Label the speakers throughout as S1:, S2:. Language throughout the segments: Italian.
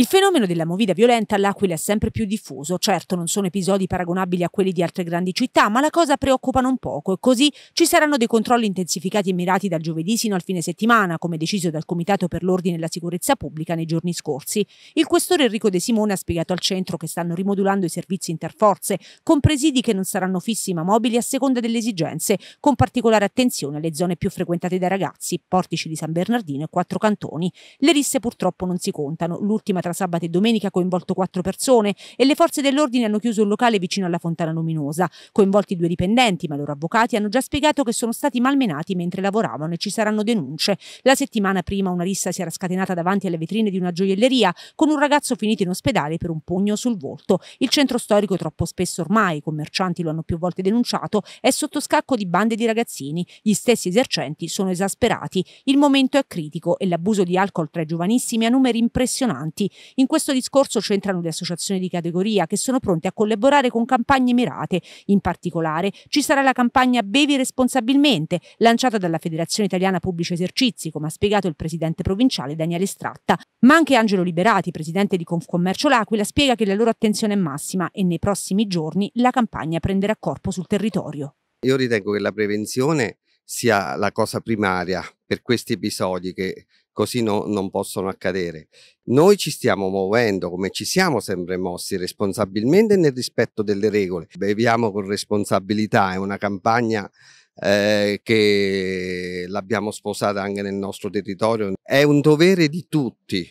S1: Il fenomeno della movida violenta all'Aquila è sempre più diffuso, certo non sono episodi paragonabili a quelli di altre grandi città, ma la cosa preoccupa non poco e così ci saranno dei controlli intensificati e mirati dal giovedì sino al fine settimana, come deciso dal Comitato per l'Ordine e la Sicurezza Pubblica nei giorni scorsi. Il questore Enrico De Simone ha spiegato al centro che stanno rimodulando i servizi interforze, con presidi che non saranno fissi ma mobili a seconda delle esigenze, con particolare attenzione alle zone più frequentate dai ragazzi, portici di San Bernardino e quattro cantoni. Le risse purtroppo non si contano, l'ultima tra sabato e domenica ha coinvolto quattro persone e le forze dell'ordine hanno chiuso un locale vicino alla fontana luminosa. Coinvolti due dipendenti, ma i loro avvocati hanno già spiegato che sono stati malmenati mentre lavoravano e ci saranno denunce. La settimana prima una rissa si era scatenata davanti alle vetrine di una gioielleria con un ragazzo finito in ospedale per un pugno sul volto. Il centro storico troppo spesso ormai, i commercianti lo hanno più volte denunciato, è sotto scacco di bande di ragazzini. Gli stessi esercenti sono esasperati. Il momento è critico e l'abuso di alcol tra i giovanissimi ha numeri impressionanti. In questo discorso c'entrano le associazioni di categoria che sono pronte a collaborare con campagne mirate. In particolare ci sarà la campagna Bevi responsabilmente, lanciata dalla Federazione Italiana Pubblici Esercizi, come ha spiegato il presidente provinciale Daniele Stratta. Ma anche Angelo Liberati, presidente di Confcommercio L'Aquila, spiega che la loro attenzione è massima e nei prossimi giorni la campagna prenderà corpo sul territorio.
S2: Io ritengo che la prevenzione sia la cosa primaria per questi episodi che così no, non possono accadere. Noi ci stiamo muovendo come ci siamo sempre mossi responsabilmente nel rispetto delle regole. Beviamo con responsabilità, è una campagna eh, che l'abbiamo sposata anche nel nostro territorio. È un dovere di tutti,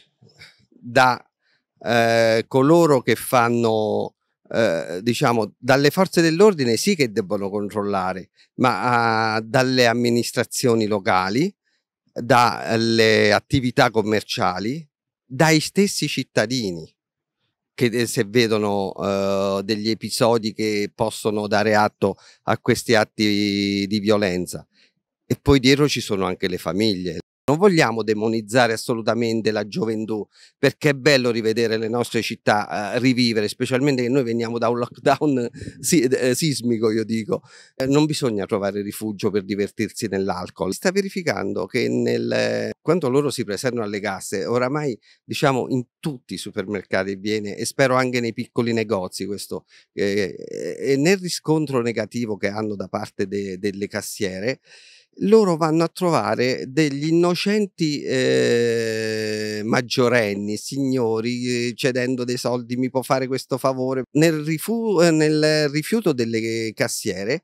S2: da eh, coloro che fanno eh, diciamo, dalle forze dell'ordine sì che debbono controllare, ma eh, dalle amministrazioni locali, dalle attività commerciali, dai stessi cittadini che eh, se vedono eh, degli episodi che possono dare atto a questi atti di violenza. E poi dietro ci sono anche le famiglie. Non vogliamo demonizzare assolutamente la gioventù, perché è bello rivedere le nostre città eh, rivivere, specialmente che noi veniamo da un lockdown si eh, sismico, io dico. Eh, non bisogna trovare rifugio per divertirsi nell'alcol. Sta verificando che nel, quando loro si presentano alle casse, oramai diciamo in tutti i supermercati viene e spero anche nei piccoli negozi questo, eh, eh, e nel riscontro negativo che hanno da parte de, delle cassiere, loro vanno a trovare degli innocenti eh, maggiorenni, signori, eh, cedendo dei soldi, mi può fare questo favore. Nel, eh, nel rifiuto delle cassiere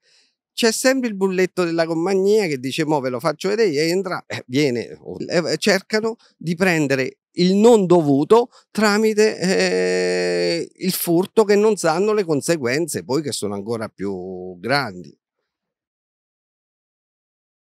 S2: c'è sempre il bulletto della compagnia che dice mo ve lo faccio vedere, entra, eh, viene, eh, cercano di prendere il non dovuto tramite eh, il furto che non sanno le conseguenze poi che sono ancora più grandi.